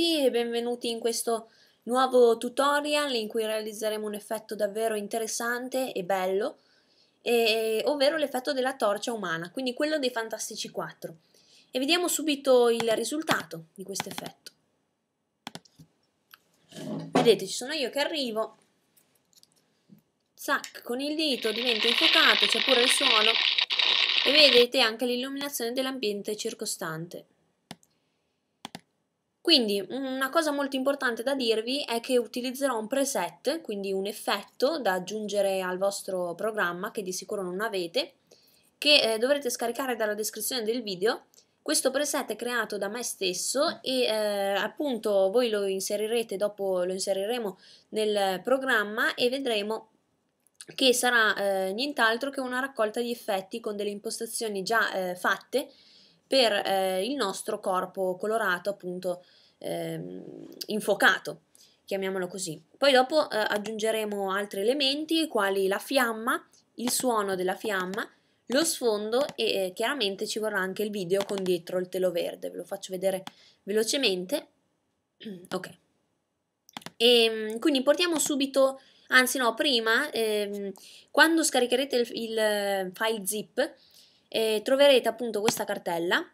tutti e benvenuti in questo nuovo tutorial in cui realizzeremo un effetto davvero interessante e bello, e, ovvero l'effetto della torcia umana, quindi quello dei Fantastici 4. E vediamo subito il risultato di questo effetto. Vedete, ci sono io che arrivo, zac, con il dito diventa infuocato, c'è pure il suono, e vedete anche l'illuminazione dell'ambiente circostante. Quindi una cosa molto importante da dirvi è che utilizzerò un preset, quindi un effetto da aggiungere al vostro programma che di sicuro non avete, che eh, dovrete scaricare dalla descrizione del video. Questo preset è creato da me stesso e eh, appunto voi lo inserirete dopo, lo inseriremo nel programma e vedremo che sarà eh, nient'altro che una raccolta di effetti con delle impostazioni già eh, fatte per eh, il nostro corpo colorato appunto ehm, infuocato, chiamiamolo così. Poi dopo eh, aggiungeremo altri elementi quali la fiamma, il suono della fiamma, lo sfondo e eh, chiaramente ci vorrà anche il video con dietro il telo verde, ve lo faccio vedere velocemente. Ok. E, ehm, quindi portiamo subito, anzi no, prima, ehm, quando scaricherete il, il file zip, eh, troverete appunto questa cartella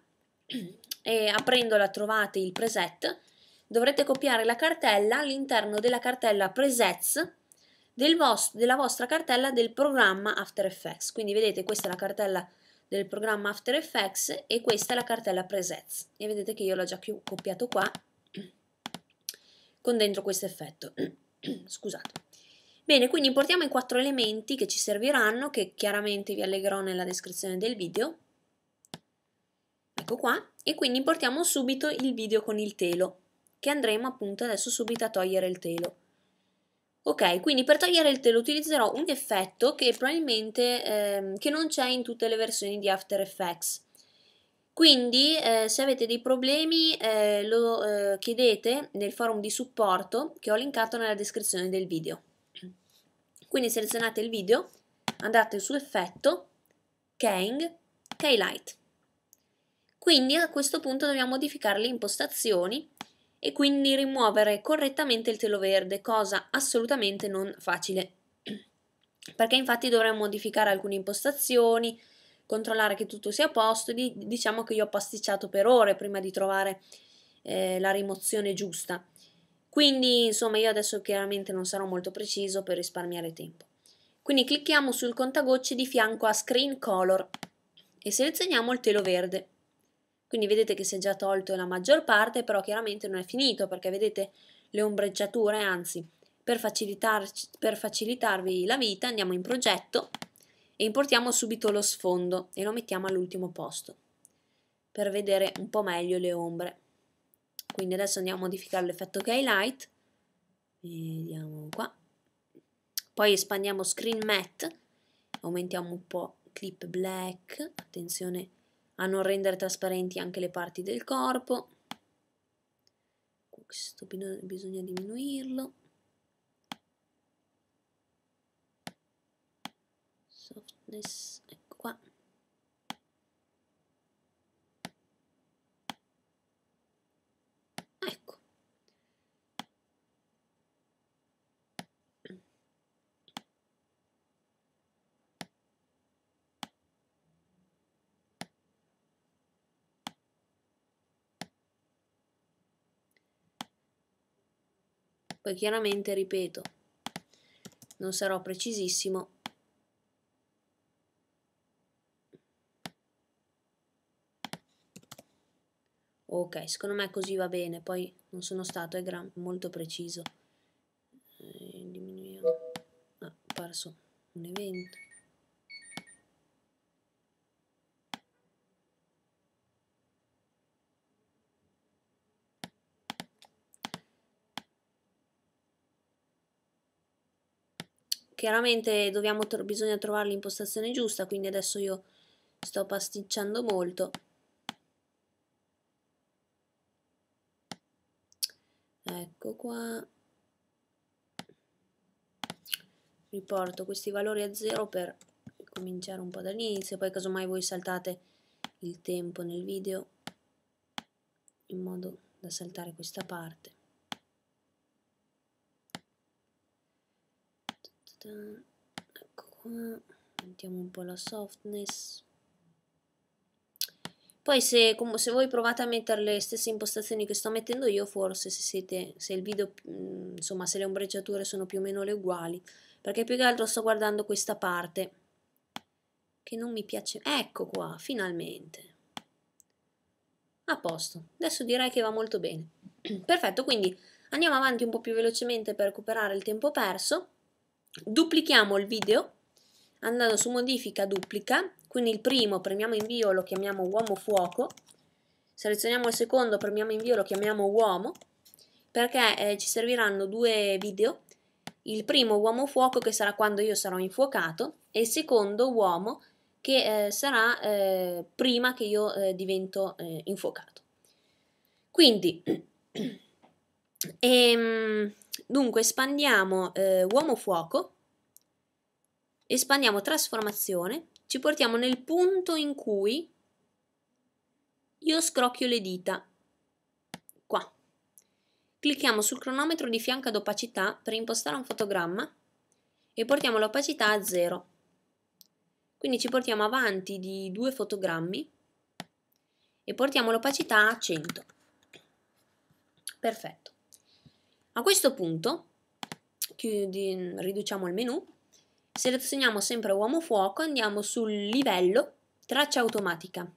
e aprendola trovate il preset, dovrete copiare la cartella all'interno della cartella presets del vostro, della vostra cartella del programma After Effects. Quindi vedete questa è la cartella del programma After Effects e questa è la cartella presets. E vedete che io l'ho già copiato qua con dentro questo effetto. Scusate. Bene, quindi importiamo i quattro elementi che ci serviranno, che chiaramente vi allegherò nella descrizione del video. Ecco qua e quindi importiamo subito il video con il telo che andremo appunto adesso subito a togliere il telo. Ok, quindi per togliere il telo utilizzerò un effetto che probabilmente ehm, che non c'è in tutte le versioni di After Effects. Quindi eh, se avete dei problemi eh, lo eh, chiedete nel forum di supporto che ho linkato nella descrizione del video. Quindi selezionate il video, andate su effetto, keying, keylight. Quindi a questo punto dobbiamo modificare le impostazioni e quindi rimuovere correttamente il telo verde, cosa assolutamente non facile. Perché infatti dovremmo modificare alcune impostazioni, controllare che tutto sia a posto, diciamo che io ho pasticciato per ore prima di trovare eh, la rimozione giusta. Quindi insomma io adesso chiaramente non sarò molto preciso per risparmiare tempo. Quindi clicchiamo sul contagocce di fianco a Screen Color e selezioniamo il telo verde. Quindi vedete che si è già tolto la maggior parte, però chiaramente non è finito perché vedete le ombreggiature, anzi per, per facilitarvi la vita andiamo in progetto e importiamo subito lo sfondo e lo mettiamo all'ultimo posto per vedere un po' meglio le ombre. Quindi adesso andiamo a modificare l'effetto highlight, vediamo qua, poi espandiamo screen matte, aumentiamo un po' clip black, attenzione a non rendere trasparenti anche le parti del corpo. Questo bisogna diminuirlo. Softness, ecco. Poi chiaramente, ripeto, non sarò precisissimo. Ok, secondo me così va bene, poi non sono stato gran, molto preciso. Eh, diminuiamo. Ah, ho perso un evento. chiaramente dobbiamo, bisogna trovare l'impostazione giusta quindi adesso io sto pasticciando molto ecco qua riporto questi valori a zero per cominciare un po' dall'inizio poi casomai voi saltate il tempo nel video in modo da saltare questa parte questa ecco qua mettiamo un po' la softness poi se, se, voi provate a mettere le stesse impostazioni che sto mettendo io, forse se, siete, se il video, mhmm, insomma, se le ombreggiature sono più o meno le uguali, perché più che altro sto guardando questa parte che non mi piace. Ecco qua, finalmente. A posto. Adesso direi che va molto bene. Perfetto, quindi andiamo avanti un po' più velocemente per recuperare il tempo perso duplichiamo il video andando su modifica duplica, quindi il primo premiamo invio lo chiamiamo uomo fuoco, selezioniamo il secondo, premiamo invio lo chiamiamo uomo, perché eh, ci serviranno due video, il primo uomo fuoco che sarà quando io sarò infuocato e il secondo uomo che eh, sarà eh, prima che io eh, divento eh, infuocato. Quindi, ehm, Dunque espandiamo eh, uomo fuoco, espandiamo trasformazione, ci portiamo nel punto in cui io scrocchio le dita, qua. Clicchiamo sul cronometro di fianco ad opacità per impostare un fotogramma e portiamo l'opacità a zero. Quindi ci portiamo avanti di due fotogrammi e portiamo l'opacità a 100. Perfetto. A questo punto chiudi, riduciamo il menu, selezioniamo sempre uomo fuoco, andiamo sul livello traccia automatica.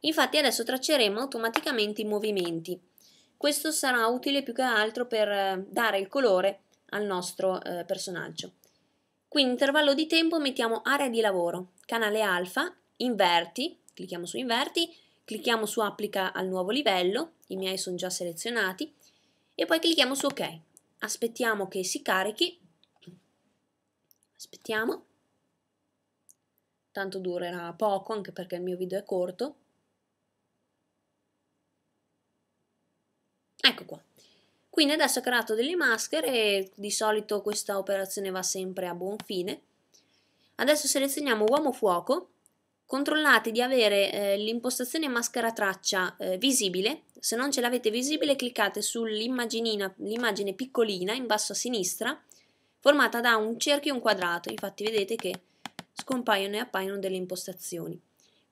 Infatti adesso tracceremo automaticamente i movimenti. Questo sarà utile più che altro per eh, dare il colore al nostro eh, personaggio. Qui in intervallo di tempo mettiamo area di lavoro, canale alfa, inverti, clicchiamo su inverti, clicchiamo su applica al nuovo livello, i miei sono già selezionati, e poi clicchiamo su ok. Aspettiamo che si carichi. Aspettiamo. Tanto durerà poco anche perché il mio video è corto. Ecco qua. Quindi adesso ho creato delle maschere e di solito questa operazione va sempre a buon fine. Adesso selezioniamo uomo fuoco, controllate di avere eh, l'impostazione maschera traccia eh, visibile se non ce l'avete visibile cliccate sull'immagine piccolina in basso a sinistra formata da un cerchio e un quadrato, infatti vedete che scompaiono e appaiono delle impostazioni.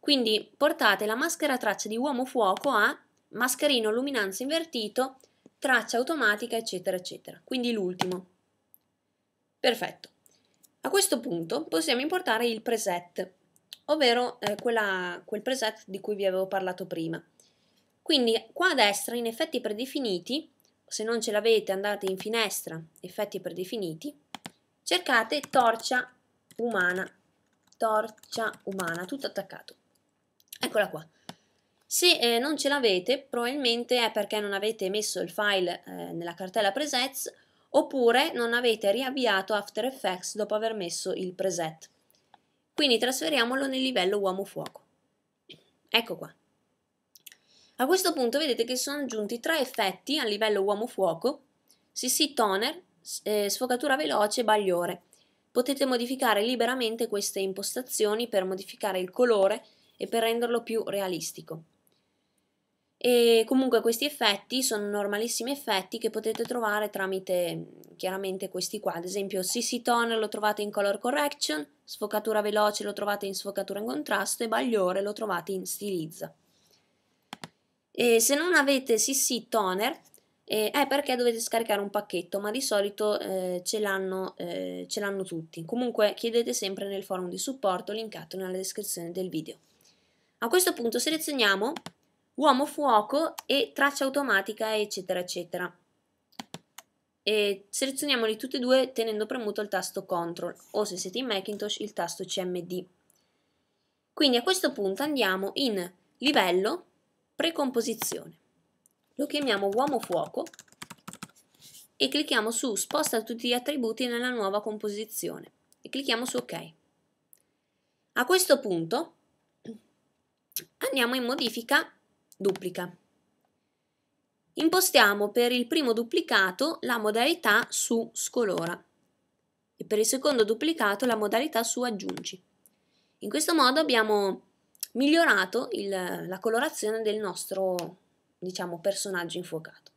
Quindi portate la maschera traccia di uomo fuoco a mascherino luminanza invertito, traccia automatica eccetera eccetera, quindi l'ultimo. Perfetto. A questo punto possiamo importare il preset, ovvero eh, quella, quel preset di cui vi avevo parlato prima. Quindi qua a destra in effetti predefiniti, se non ce l'avete andate in finestra, effetti predefiniti, cercate torcia umana, torcia umana, tutto attaccato. Eccola qua. Se eh, non ce l'avete probabilmente è perché non avete messo il file eh, nella cartella presets oppure non avete riavviato After Effects dopo aver messo il preset. Quindi trasferiamolo nel livello uomo fuoco. Ecco qua. A questo punto vedete che sono aggiunti tre effetti a livello uomo-fuoco, CC Toner, eh, sfocatura veloce e bagliore. Potete modificare liberamente queste impostazioni per modificare il colore e per renderlo più realistico. E comunque questi effetti sono normalissimi effetti che potete trovare tramite chiaramente questi qua, ad esempio CC Toner lo trovate in Color Correction, sfocatura veloce lo trovate in sfocatura in contrasto e bagliore lo trovate in stilizza. E se non avete CC Toner eh, è perché dovete scaricare un pacchetto, ma di solito eh, ce, l'hanno, eh, ce l'hanno tutti. Comunque chiedete sempre nel forum di supporto linkato nella descrizione del video. A questo punto selezioniamo uomo fuoco e traccia automatica eccetera eccetera. E selezioniamoli tutti e due tenendo premuto il tasto CTRL o se siete in Macintosh il tasto CMD. Quindi a questo punto andiamo in livello Precomposizione. Lo chiamiamo uomo fuoco e clicchiamo su sposta tutti gli attributi nella nuova composizione e clicchiamo su ok. A questo punto andiamo in modifica duplica. Impostiamo per il primo duplicato la modalità su scolora e per il secondo duplicato la modalità su aggiungi. In questo modo abbiamo migliorato il, la colorazione del nostro diciamo, personaggio infuocato.